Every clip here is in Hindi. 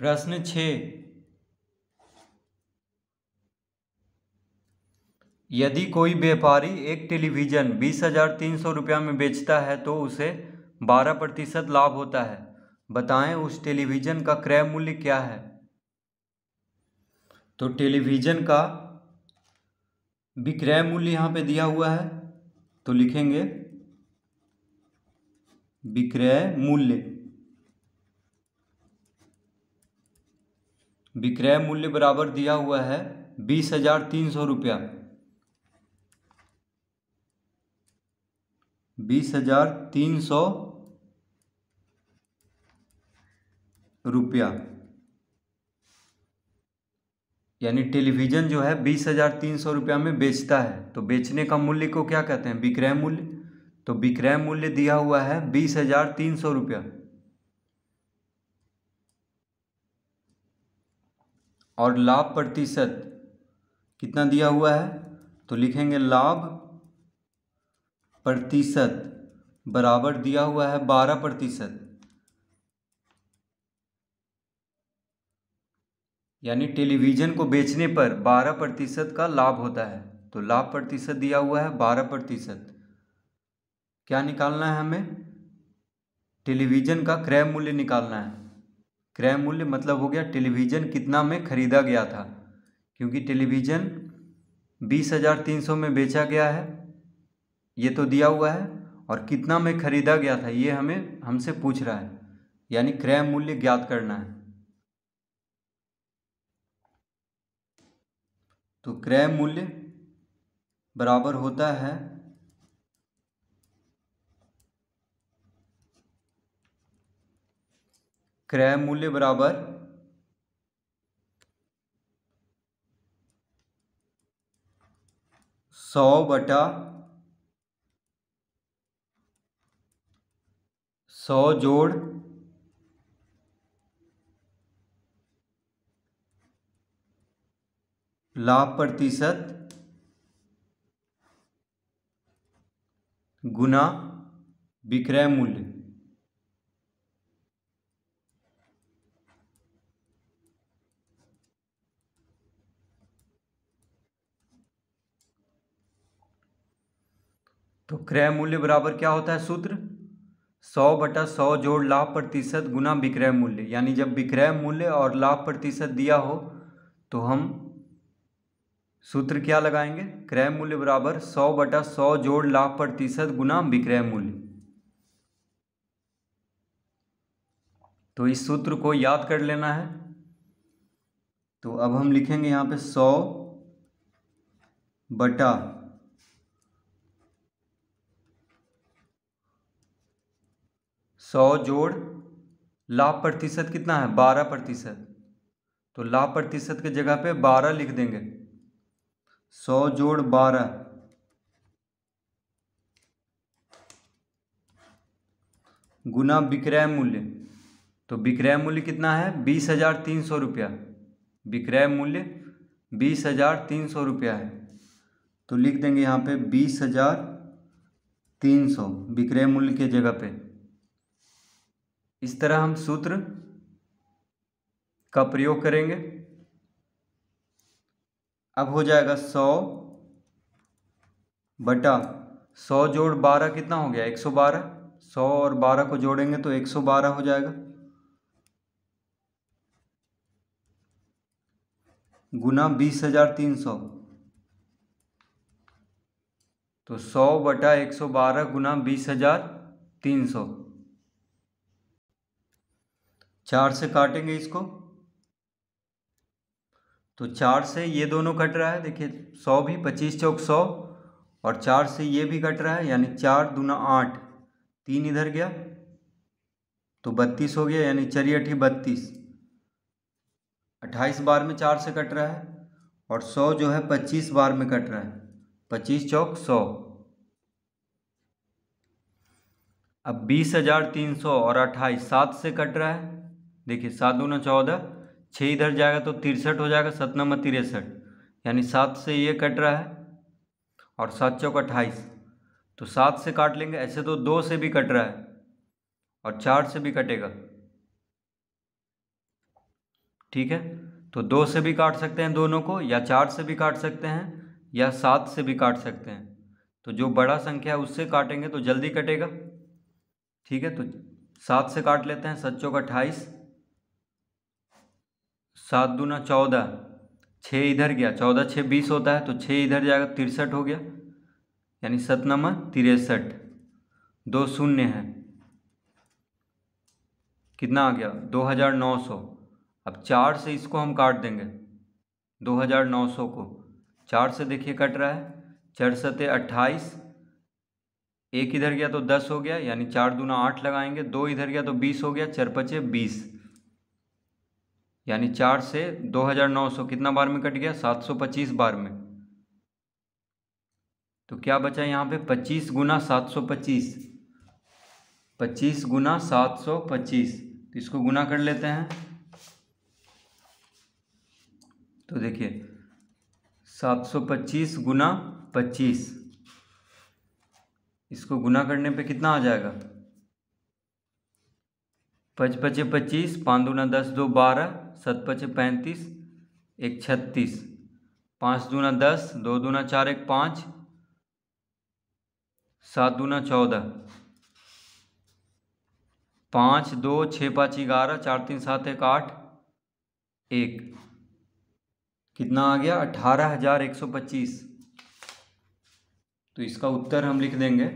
प्रश्न छ यदि कोई व्यापारी एक टेलीविज़न बीस हजार तीन सौ रुपया में बेचता है तो उसे बारह प्रतिशत लाभ होता है बताएं उस टेलीविज़न का क्रय मूल्य क्या है तो टेलीविज़न का विक्रय मूल्य यहाँ पे दिया हुआ है तो लिखेंगे विक्रय मूल्य विक्रय मूल्य बराबर दिया हुआ है बीस हजार तीन सौ रुपया बीस हजार तीन सौ रुपया यानी टेलीविज़न जो है बीस हजार तीन सौ रुपया में बेचता है तो बेचने का मूल्य को क्या कहते हैं विक्रय मूल्य तो विक्रय मूल्य दिया हुआ है बीस हजार तीन सौ रुपया और लाभ प्रतिशत कितना दिया हुआ है तो लिखेंगे लाभ प्रतिशत बराबर दिया हुआ है बारह प्रतिशत यानी टेलीविज़न को बेचने पर बारह प्रतिशत का लाभ होता है तो लाभ प्रतिशत दिया हुआ है बारह प्रतिशत क्या निकालना है हमें टेलीविज़न का क्रय मूल्य निकालना है क्रय मूल्य मतलब हो गया टेलीविज़न कितना में ख़रीदा गया था क्योंकि टेलीविज़न बीस हज़ार तीन सौ में बेचा गया है ये तो दिया हुआ है और कितना में ख़रीदा गया था ये हमें हमसे पूछ रहा है यानी क्रय मूल्य ज्ञात करना है तो क्रय मूल्य बराबर होता है क्रय मूल्य बराबर सौ बटा सौ जोड़ लाभ प्रतिशत गुना विक्रय मूल्य तो क्रय मूल्य बराबर क्या होता है सूत्र सौ बटा सौ जोड़ लाभ प्रतिशत गुना विक्रय मूल्य यानी जब विक्रय मूल्य और लाभ प्रतिशत दिया हो तो हम सूत्र क्या लगाएंगे क्रय मूल्य बराबर सौ बटा सौ जोड़ लाभ प्रतिशत गुना विक्रय मूल्य तो इस सूत्र को याद कर लेना है तो अब हम लिखेंगे यहां पे सौ बटा सौ जोड़ लाभ प्रतिशत कितना है बारह प्रतिशत तो लाभ प्रतिशत के जगह पे बारह लिख देंगे सौ जोड़ बारह गुना विक्रय मूल्य तो विक्रय मूल्य कितना है बीस हजार तीन सौ रुपया विक्रय मूल्य बीस हजार तीन सौ रुपया है तो लिख देंगे यहाँ पे बीस हजार तीन सौ विक्रय मूल्य के जगह पे इस तरह हम सूत्र का प्रयोग करेंगे अब हो जाएगा सौ बटा सौ जोड़ बारह कितना हो गया एक सौ बारह सौ और बारह को जोड़ेंगे तो एक सौ बारह हो जाएगा गुना बीस हजार तीन सौ तो सौ बटा एक सौ बारह गुना बीस हजार तीन सौ चार से काटेंगे इसको तो चार से ये दोनों कट रहा है देखिए सौ भी पच्चीस चौक सौ और चार से ये भी कट रहा है यानी चार दूना आठ तीन इधर गया तो बत्तीस हो गया यानी चरी अठी बत्तीस अट्ठाईस बार में चार से कट रहा है और सौ जो है पच्चीस बार में कट रहा है पच्चीस चौक सौ अब बीस हजार तीन सौ और अट्ठाईस सात से कट रहा है देखिए सात दो न चौदह छः इधर जाएगा तो तिरसठ हो जाएगा सत नंबर तिरसठ यानी सात से ये कट रहा है और सात चौक अट्ठाईस तो सात से काट लेंगे ऐसे तो दो से भी कट रहा है और चार से भी कटेगा ठीक है तो दो से भी काट सकते हैं दोनों को या चार से भी काट सकते हैं या सात से भी काट सकते हैं तो जो बड़ा संख्या है उससे काटेंगे तो जल्दी कटेगा ठीक है तो सात से काट लेते हैं सच्चों का अट्ठाईस सात दूना चौदह छः इधर गया चौदह छः बीस होता है तो छः इधर जाएगा तिरसठ हो गया यानी सत तिरसठ दो शून्य है कितना आ गया दो हज़ार नौ सौ अब चार से इसको हम काट देंगे दो हज़ार नौ सौ को चार से देखिए कट रहा है चार सते अट्ठाईस एक इधर गया तो दस हो गया यानी चार दूना आठ लगाएंगे दो इधर गया तो बीस हो गया चार पचे बीस यानी चार से 2900 कितना बार में कट गया 725 बार में तो क्या बचा यहाँ पे 25 गुना 725 25 गुना 725 तो इसको गुना कर लेते हैं तो देखिए 725 गुना 25 इसको गुना करने पे कितना आ जाएगा पच पचे पच्चीस पाँच दूना दस दो बारह सत पचे पैंतीस एक छत्तीस पाँच दूना दस दो दूना चार एक पाँच सात दूना चौदह पाँच दो छः पाँच ग्यारह चार तीन सात एक आठ एक कितना आ गया अठारह हजार एक सौ पच्चीस तो इसका उत्तर हम लिख देंगे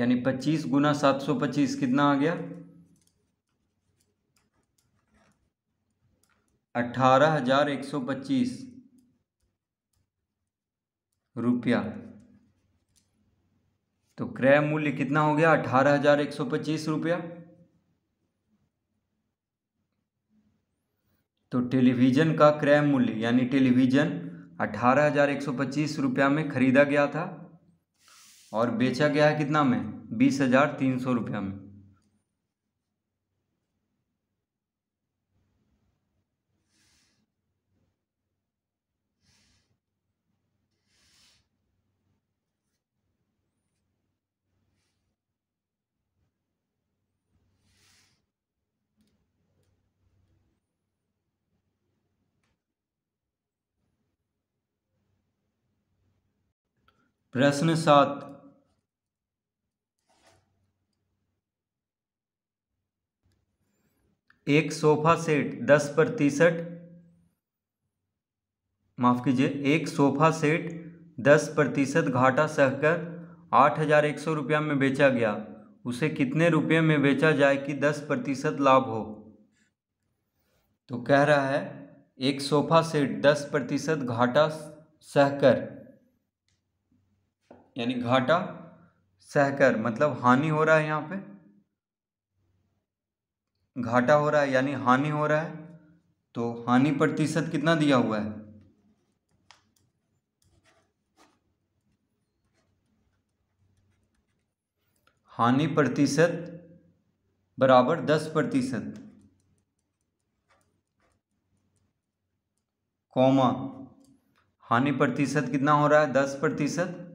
यानी पच्चीस गुना सात सौ पच्चीस कितना आ गया अठारह हजार एक सौ पच्चीस रुपया तो क्रय मूल्य कितना हो गया अठारह हजार एक सौ पच्चीस रुपया तो टेलीविज़न का क्रय मूल्य यानी टेलीविज़न अठारह हजार एक सौ पच्चीस रुपया में ख़रीदा गया था और बेचा गया है कितना में बीस हजार तीन सौ रुपया में प्रश्न सात एक सोफा सेट दस प्रतिशत माफ कीजिए एक सोफा सेट दस प्रतिशत घाटा सहकर आठ हजार एक सौ रुपया में बेचा गया उसे कितने रुपये में बेचा जाए कि दस प्रतिशत लाभ हो तो कह रहा है एक सोफा सेट दस प्रतिशत घाटा सहकर यानी घाटा सहकर मतलब हानि हो रहा है यहाँ पे घाटा हो रहा है यानी हानि हो रहा है तो हानि प्रतिशत कितना दिया हुआ है हानि प्रतिशत बराबर दस प्रतिशत कौमा हानि प्रतिशत कितना हो रहा है दस प्रतिशत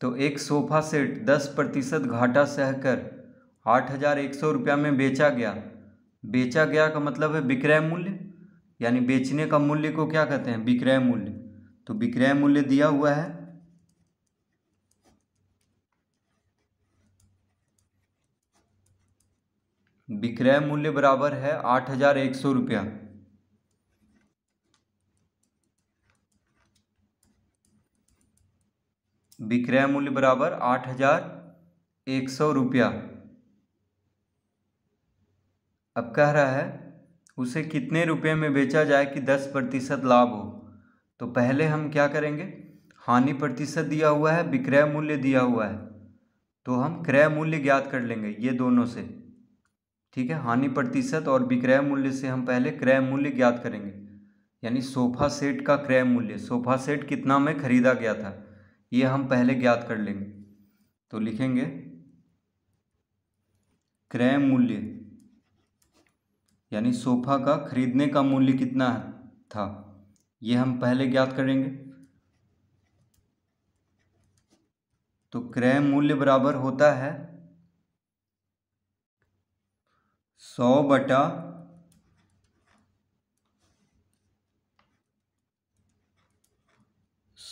तो एक सोफ़ा सेट दस प्रतिशत घाटा सहकर आठ हज़ार एक सौ रुपया में बेचा गया बेचा गया का मतलब है विक्रय मूल्य यानी बेचने का मूल्य को क्या कहते हैं विक्रय मूल्य तो विक्रय मूल्य दिया हुआ है विक्रय मूल्य बराबर है आठ हज़ार एक सौ रुपया विक्रय मूल्य बराबर आठ हजार एक सौ रुपया अब कह रहा है उसे कितने रुपये में बेचा जाए कि दस प्रतिशत लाभ हो तो पहले हम क्या करेंगे हानि प्रतिशत दिया हुआ है विक्रय मूल्य दिया हुआ है तो हम क्रय मूल्य ज्ञात कर लेंगे ये दोनों से ठीक है हानि प्रतिशत और विक्रय मूल्य से हम पहले क्रय मूल्य ज्ञात करेंगे यानी सोफा सेट का क्रय मूल्य सोफा सेट कितना में खरीदा गया था ये हम पहले ज्ञात कर लेंगे तो लिखेंगे क्रय मूल्य यानी सोफा का खरीदने का मूल्य कितना था ये हम पहले ज्ञात करेंगे तो क्रय मूल्य बराबर होता है सौ बटा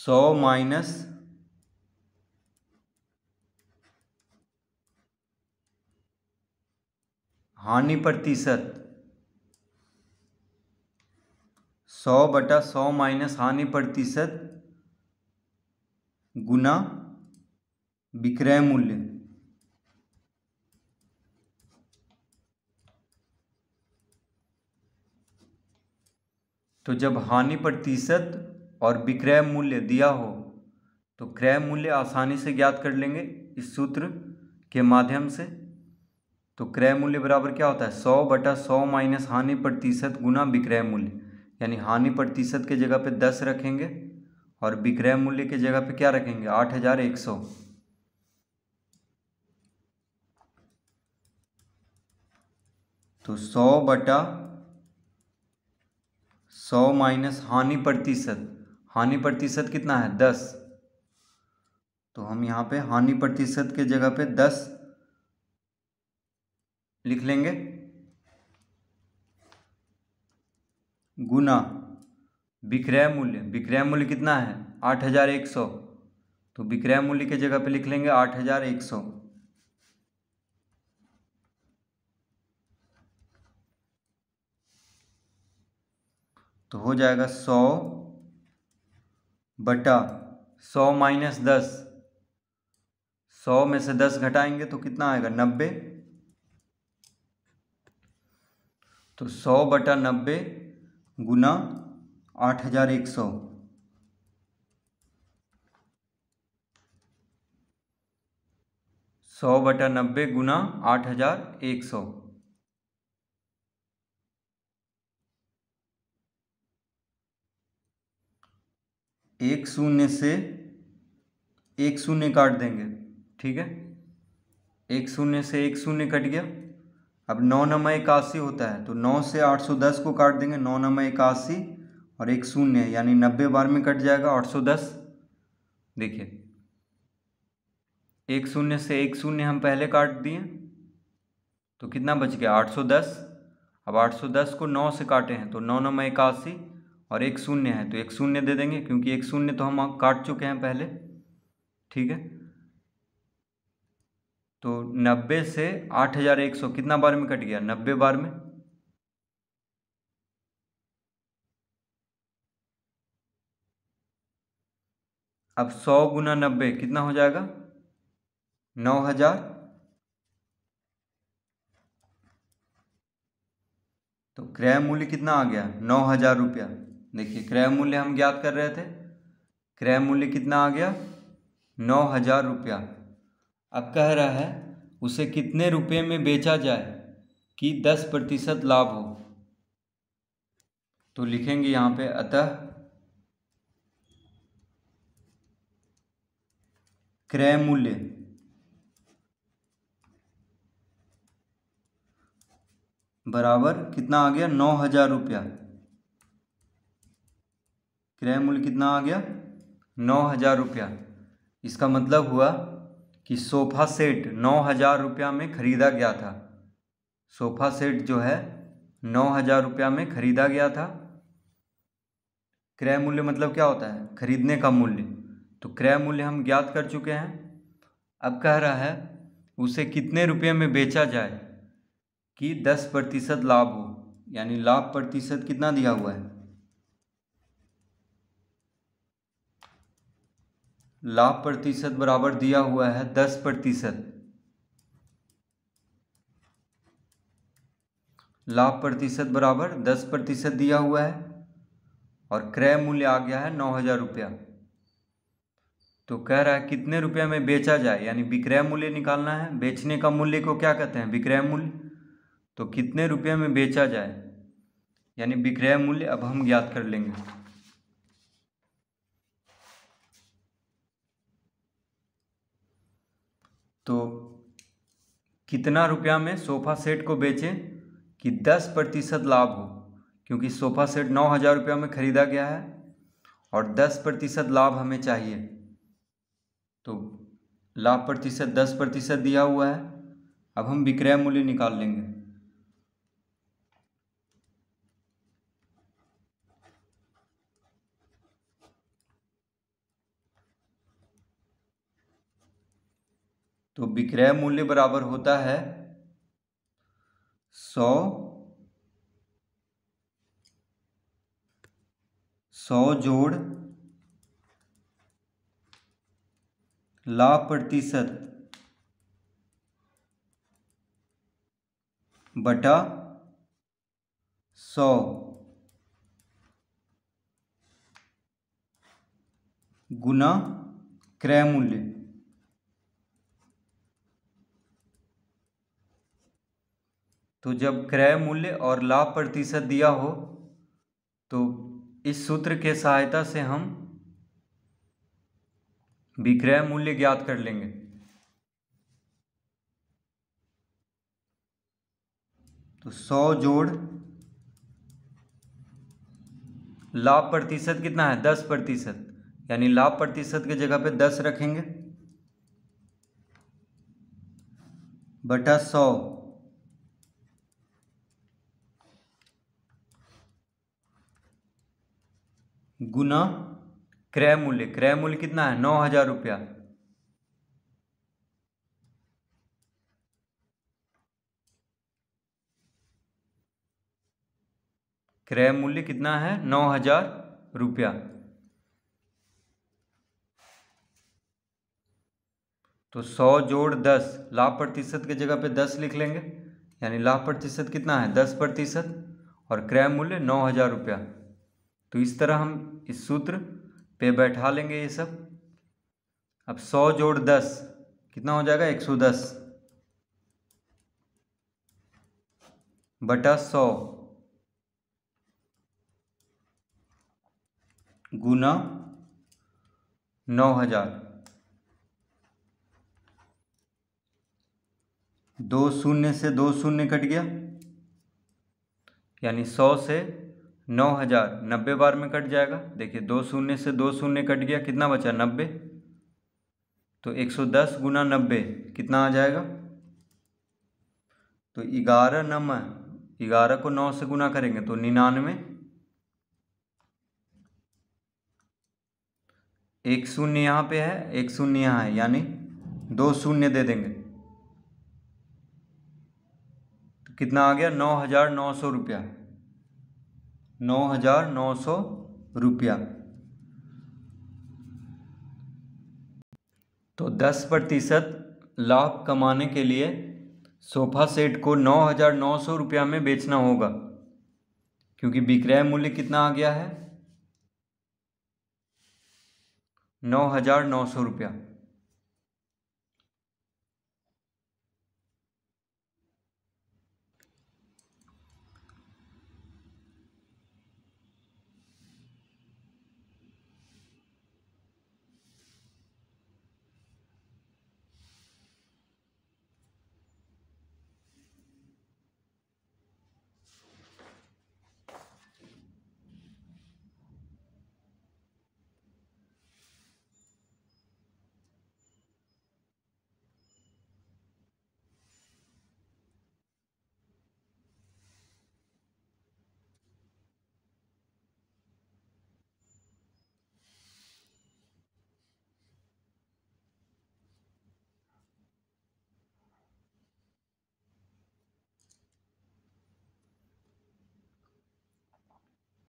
सौ माइनस हानि प्रतिशत सौ बटा सौ माइनस हानि प्रतिशत गुना विक्रय मूल्य तो जब हानि प्रतिशत और विक्रय मूल्य दिया हो तो क्रय मूल्य आसानी से ज्ञात कर लेंगे इस सूत्र के माध्यम से तो क्रय मूल्य बराबर क्या होता है सौ बटा सौ माइनस हानि प्रतिशत गुना विक्रय मूल्य यानी हानि प्रतिशत के जगह पे दस रखेंगे और विक्रय मूल्य के जगह पे क्या रखेंगे आठ हजार एक सौ तो सौ बटा सौ माइनस हानि प्रतिशत हानि प्रतिशत कितना है दस तो हम यहाँ पे हानि प्रतिशत के जगह पे दस लिख लेंगे गुना विक्रय मूल्य विक्रय मूल्य कितना है आठ हज़ार एक सौ तो विक्रय मूल्य के जगह पे लिख लेंगे आठ हज़ार एक सौ तो हो जाएगा सौ बटा सौ माइनस दस सौ में से दस घटाएंगे तो कितना आएगा नब्बे तो सौ बटा नब्बे गुना आठ हज़ार एक सौ सौ बटा नब्बे गुना आठ हज़ार एक सौ एक शून्य से एक शून्य काट देंगे ठीक है एक शून्य से एक शून्य कट गया अब नौ नमा इक्यासी होता है तो नौ से आठ सौ दस को काट देंगे नौ नमा इक्यासी और एक शून्य यानी नब्बे बार में कट जाएगा आठ सौ दस देखिए एक शून्य से एक शून्य हम पहले काट दिए तो कितना बच गया आठ सौ दस अब आठ सौ दस को नौ से काटे हैं तो नौ नमा इक्यासी और एक शून्य है तो एक शून्य दे देंगे क्योंकि एक शून्य तो हम काट चुके हैं पहले ठीक है तो नब्बे से आठ हज़ार एक सौ कितना बार में कट गया नब्बे बार में अब सौ गुना नब्बे कितना हो जाएगा नौ हजार तो क्रय मूल्य कितना आ गया नौ हजार रुपया देखिए क्रय मूल्य हम ज्ञात कर रहे थे क्रय मूल्य कितना आ गया नौ हजार रुपया अब कह रहा है उसे कितने रुपए में बेचा जाए कि दस प्रतिशत लाभ हो तो लिखेंगे यहाँ पे अतः क्रय मूल्य बराबर कितना आ गया नौ हजार रुपया क्रय मूल्य कितना आ गया नौ हजार रुपया इसका मतलब हुआ कि सोफ़ा सेट नौ हज़ार रुपया में ख़रीदा गया था सोफ़ा सेट जो है नौ हज़ार रुपया में ख़रीदा गया था क्रय मूल्य मतलब क्या होता है खरीदने का मूल्य तो क्रय मूल्य हम ज्ञात कर चुके हैं अब कह रहा है उसे कितने रुपये में बेचा जाए कि दस प्रतिशत लाभ हो यानी लाभ प्रतिशत कितना दिया हुआ है लाभ प्रतिशत बराबर दिया हुआ है दस प्रतिशत लाभ प्रतिशत बराबर दस प्रतिशत दिया हुआ है और क्रय मूल्य आ गया है नौ हजार रुपया तो कह रहा है कितने रुपया में बेचा जाए यानी विक्रय मूल्य निकालना है बेचने का मूल्य को क्या कहते हैं विक्रय मूल्य तो कितने रुपये में बेचा जाए यानी विक्रय मूल्य अब हम ज्ञात कर लेंगे तो कितना रुपया में सोफ़ा सेट को बेचें कि दस प्रतिशत लाभ हो क्योंकि सोफ़ा सेट नौ हज़ार रुपया में ख़रीदा गया है और दस प्रतिशत लाभ हमें चाहिए तो लाभ प्रतिशत दस प्रतिशत दिया हुआ है अब हम विक्रय मूल्य निकाल लेंगे तो विक्रय मूल्य बराबर होता है सौ सौ जोड़ लाभ प्रतिशत बटा सौ गुना क्रय मूल्य तो जब क्रय मूल्य और लाभ प्रतिशत दिया हो तो इस सूत्र के सहायता से हम विक्रय मूल्य ज्ञात कर लेंगे तो सौ जोड़ लाभ प्रतिशत कितना है दस प्रतिशत यानी लाभ प्रतिशत की जगह पे दस रखेंगे बटा सौ गुना क्रय मूल्य क्रय मूल्य कितना है नौ हजार रुपया क्रय मूल्य कितना है नौ हजार रुपया तो सौ जोड़ दस लाभ प्रतिशत की जगह पे दस लिख लेंगे यानी लाभ प्रतिशत कितना है दस प्रतिशत और क्रय मूल्य नौ हजार रुपया तो इस तरह हम इस सूत्र पे बैठा लेंगे ये सब अब सौ जोड़ दस कितना हो जाएगा एक सौ दस बटा सौ गुना नौ हजार दो शून्य से दो शून्य कट गया यानी सौ से नौ हज़ार नब्बे बार में कट जाएगा देखिए दो शून्य से दो शून्य कट गया कितना बचा नब्बे तो एक सौ दस गुना नब्बे कितना आ जाएगा तो ग्यारह नम ग्यारह को नौ से गुना करेंगे तो निन्यानवे एक शून्य यहाँ पे है एक शून्य यहाँ है यानी दो शून्य दे देंगे तो कितना आ गया नौ हज़ार नौ सौ रुपया नौ हज़ार नौ सौ रुपया तो दस प्रतिशत लाभ कमाने के लिए सोफ़ा सेट को नौ हज़ार नौ सौ रुपया में बेचना होगा क्योंकि विक्रय मूल्य कितना आ गया है नौ हज़ार नौ सौ रुपया